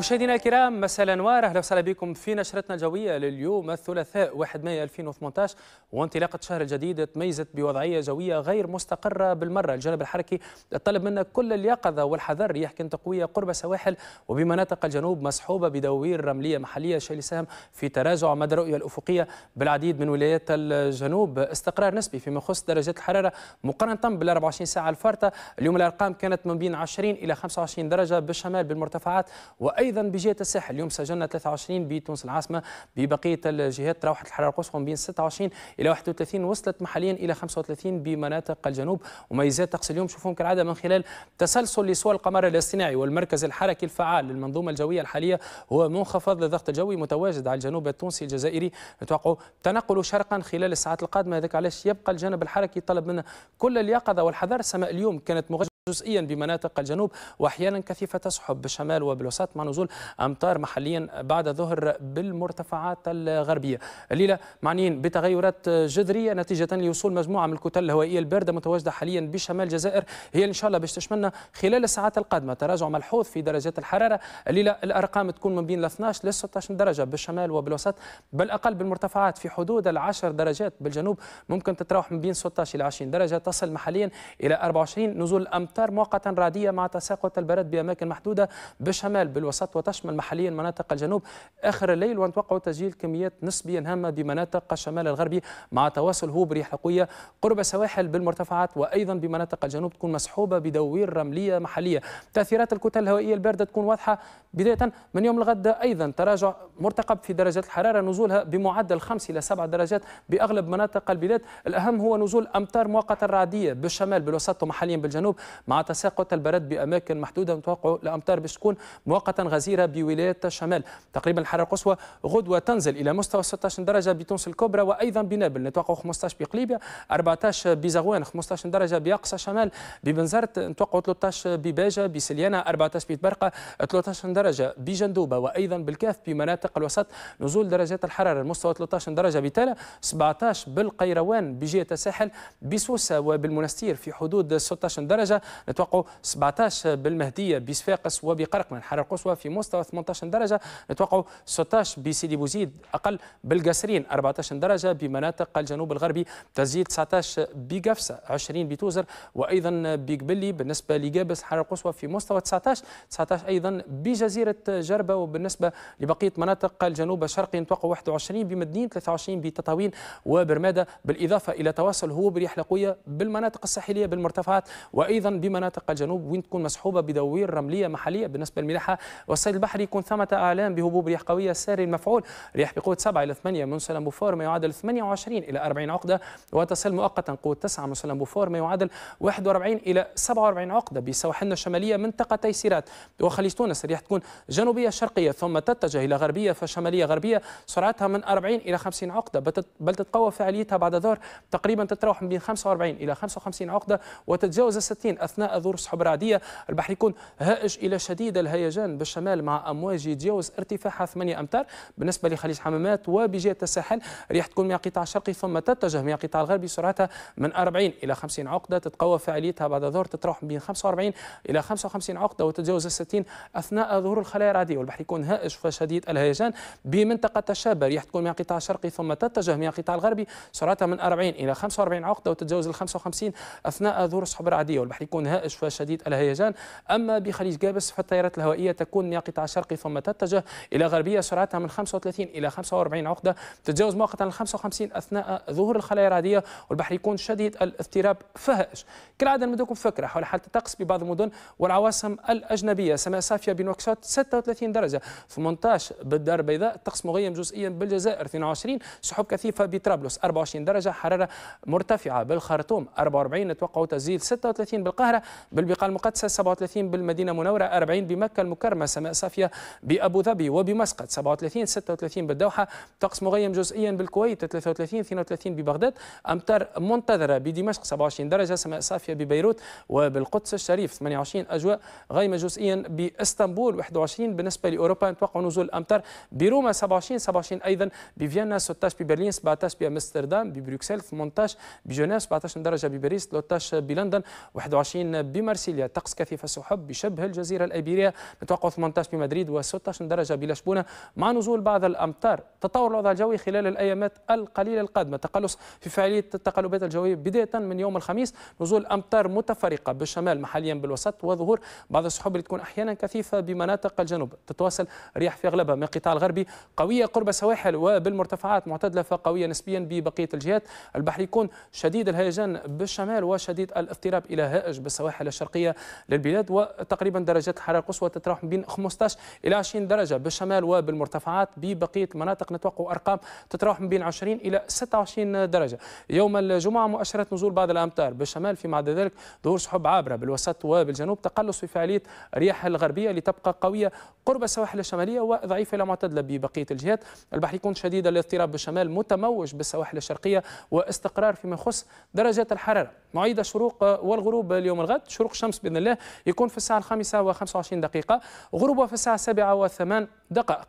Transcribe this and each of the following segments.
مشاهدينا الكرام مساء الانوار اهلا وسهلا بكم في نشرتنا الجويه لليوم الثلاثاء 1 مايو 2018 وانطلاقه الشهر الجديد تميزت بوضعيه جويه غير مستقره بالمره الجانب الحركي طلب منا كل اليقظه والحذر يحكي تقويه قرب سواحل وبمناطق الجنوب مصحوبه بدوير رمليه محليه شيل سهم في تراجع مدى الرؤيه الافقيه بالعديد من ولايات الجنوب استقرار نسبي فيما يخص درجات الحراره مقارنه بال 24 ساعه الفارطه اليوم الارقام كانت من بين 20 الى 25 درجه بالشمال بالمرتفعات واي ايضا بجهه الساحل اليوم سجلنا 23 بتونس العاصمه ببقيه الجهات تراوحت الحراره القصوى بين 26 الى 31 وصلت محليا الى 35 بمناطق الجنوب وميزات طقس اليوم شوفوهم كالعاده من خلال تسلسل لصور القمر الاصطناعي والمركز الحركي الفعال للمنظومه الجويه الحاليه هو منخفض للضغط الجوي متواجد على الجنوب التونسي الجزائري نتوقع تنقل شرقا خلال الساعات القادمه هذاك علاش يبقى الجانب الحركي طلب منا كل اليقظه والحذر السماء اليوم كانت مغجله جزئيا بمناطق الجنوب واحيانا كثيفه تسحب بالشمال وبالوسط مع نزول امطار محليا بعد ظهر بالمرتفعات الغربيه. الليله معنيين بتغيرات جذريه نتيجه لوصول مجموعه من الكتل الهوائيه البارده متواجده حاليا بشمال الجزائر هي ان شاء الله باش تشملنا خلال الساعات القادمه تراجع ملحوظ في درجات الحراره الليله الارقام تكون من بين 12 ل 16 درجه بالشمال وبالوسط بالاقل بالمرتفعات في حدود العشر درجات بالجنوب ممكن تتراوح من بين 16 الى 20 درجه تصل محليا الى 24 نزول امطار أمطار مؤقتا رعدية مع تساقط البرد بأماكن محدودة بالشمال بالوسط وتشمل محليا مناطق الجنوب آخر الليل ونتوقع تسجيل كميات نسبيا هامة بمناطق الشمال الغربي مع تواصل هوب ريح قوية قرب السواحل بالمرتفعات وأيضا بمناطق الجنوب تكون مسحوبة بدوير رملية محلية تأثيرات الكتل الهوائية الباردة تكون واضحة بداية من يوم الغد أيضا تراجع مرتقب في درجات الحرارة نزولها بمعدل 5 إلى 7 درجات بأغلب مناطق البلاد الأهم هو نزول أمطار مؤقتة رعدية بالشمال بالوسط ومحليا بالجنوب مع تساقط البرد بأماكن محدودة متوقع باش تكون مؤقتا غزيرة بولايات الشمال تقريبا الحرارة القصوى غدوة تنزل إلى مستوى 16 درجة بتونس الكبرى وأيضا بنابل نتوقع 15 بقليبيا 14 بزغوان 15 درجة بأقصى شمال ببنزرت نتوقع 13 بباجة بسليانة 14 بتبرقة 13 درجة بجندوبة وأيضا بالكاف بمناطق الوسط نزول درجات الحرارة المستوى 13 درجة بتالا 17 بالقيروان بجهة الساحل بسوسة وبالمنستير في حدود 16 درجة نتوقعوا 17 بالمهديه بصفاقس وبقرقمن حرارة القصوى في مستوى 18 درجه نتوقعوا 16 بسيدي بوزيد اقل بالقاسرين 14 درجه بمناطق الجنوب الغربي تسجيل 19 بقفصه 20 بتوزر وايضا بقبلي بالنسبه لقابس حرارة القصوى في مستوى 19 19 ايضا بجزيره جربه وبالنسبه لبقيه مناطق الجنوب الشرقي نتوقعوا 21 بمدنين 23 بتطاوين وبرماده بالاضافه الى تواصل هو بريح قويه بالمناطق الساحليه بالمرتفعات وايضا بمناطق الجنوب وين تكون مسحوبه بدوير رمليه محليه بالنسبه للملاحه والصيد البحري يكون ثمه اعلام بهبوب رياح قويه ساري المفعول رياح بقوه 7 الى 8 من سلم بوفور ما يعادل 28 الى 40 عقده وتصل مؤقتا قوه 9 من سلم بوفور ما يعادل 41 الى 47 عقده بسواحلنا الشماليه منطقتي سيرات وخليج تونس الرياح تكون جنوبيه شرقيه ثم تتجه الى غربيه فشماليه غربيه سرعتها من 40 الى 50 عقده بل تتقوى فعاليتها بعد ظهر تقريبا تتراوح من بين 45 الى 55 عقده وتتجاوز 60 أثناء ظهور سحب رعدية البحر يكون هائج إلى شديد الهيجان بالشمال مع أمواج يتجاوز ارتفاعها 8 أمتار بالنسبة لخليج حمامات وبجهة الساحل الريح تكون من القطاع الشرقي ثم تتجه من القطاع الغربي سرعتها من 40 إلى 50 عقدة تتقوى فعاليتها بعد ظهر تتراوح بين 45 إلى 55 عقدة وتتجاوز 60 أثناء ظهور الخلايا الرعدية والبحر يكون هائج فشديد الهيجان بمنطقة الشابة الريح تكون من القطاع الشرقي ثم تتجه من القطاع الغربي سرعتها من 40 إلى 45 عقدة وتتجاوز ال 55 أثناء ظهور السحب الرعدية والبحر يكون يكون هائج فشديد الهيجان أما بخليج جابس فالتيارات الهوائية تكون قطاع شرقي ثم تتجه إلى غربية سرعتها من 35 إلى 45 عقدة تتجاوز مؤقتا ال 55 أثناء ظهور الخلايا الرعدية والبحر يكون شديد الاضطراب فهائج كالعادة نمدكم فكرة حول حالة الطقس ببعض المدن والعواصم الأجنبية سماء صافية بنوكسوت 36 درجة 18 بالدار البيضاء الطقس مغيم جزئيا بالجزائر 22 سحب كثيفة بطرابلس 24 درجة حرارة مرتفعة بالخرطوم 44 نتوقع تسجيل 36 بالقاهرة المطهرة بالبقاع المقدسة 37 بالمدينة المنورة 40 بمكة المكرمة سماء صافية بأبو ظبي وبمسقط 37 36 بالدوحة طقس مغيم جزئيا بالكويت 33 32 ببغداد أمطار منتظرة بدمشق 27 درجة سماء صافية ببيروت وبالقدس الشريف 28 أجواء غيمة جزئيا باسطنبول 21 بالنسبة لأوروبا نتوقع نزول الأمطار بروما 27 27 أيضا بفيينا 16 ببرلين 17 بأمستردام ببروكسل 18 بجنيف 17 درجة بباريس 13 بلندن 21 20 بمارسيليا طقس كثيف السحب بشبه الجزيرة الإيبيرية نتوقع 18 بمدريد و16 درجة بلشبونة مع نزول بعض الأمطار تطور الوضع الجوي خلال الأيامات القليلة القادمة تقلص في فعالية التقلبات الجوية بداية من يوم الخميس نزول أمطار متفرقة بالشمال محليا بالوسط وظهور بعض السحب اللي تكون أحيانا كثيفة بمناطق الجنوب تتواصل رياح في أغلبها من القطاع الغربي قوية قرب السواحل وبالمرتفعات معتدلة فقوية نسبيا ببقية الجهات البحر يكون شديد الهيجان بالشمال وشديد الاضطراب إلى هائج بالسواحل الشرقية للبلاد وتقريبا درجات الحرارة القصوى تتراوح بين 15 إلى 20 درجة بالشمال وبالمرتفعات ببقية المناطق نتوقع أرقام تتراوح بين 20 إلى 26 درجة يوم الجمعة مؤشرات نزول بعض الأمطار بالشمال فيما عدا ذلك ظهور سحب عابرة بالوسط وبالجنوب تقلص في فعالية الرياح الغربية لتبقى قوية قرب السواحل الشمالية وضعيفة إلى معتدلة ببقية الجهات البحر يكون شديد الاضطراب بالشمال متموج بالسواحل الشرقية واستقرار فيما يخص درجات الحرارة معيد الشروق والغروب اليوم اليوم الغد شروق الشمس باذن الله يكون في الساعه الخامسه و25 دقيقه غروبها في الساعه السابعه وثمان دقائق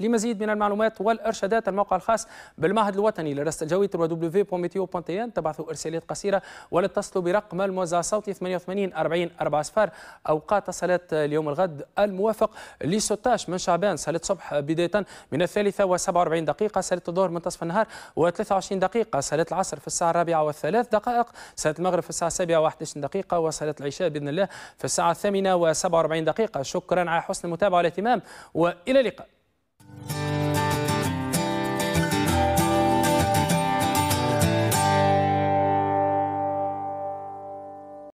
لمزيد من المعلومات والارشادات الموقع الخاص بالمعهد الوطني للرصد الجوي www.meteo.tn تبعثوا ارسالات قصيره ولا برقم الموزع الصوتي 88 40 4 صفار اوقات صلاه اليوم الغد الموافق ل 16 من شعبان صلاه الصبح بدايه من الثالثه و47 دقيقه صلاه الظهر منتصف النهار و23 دقيقه صلاه العصر في الساعه الرابعه والثلاث دقائق صلاه المغرب في الساعه السابعه و11 دقيقه وصلاه العشاء باذن الله في الساعه الثامنه و47 دقيقه شكرا على حسن المتابعه والاهتمام والى اللقاء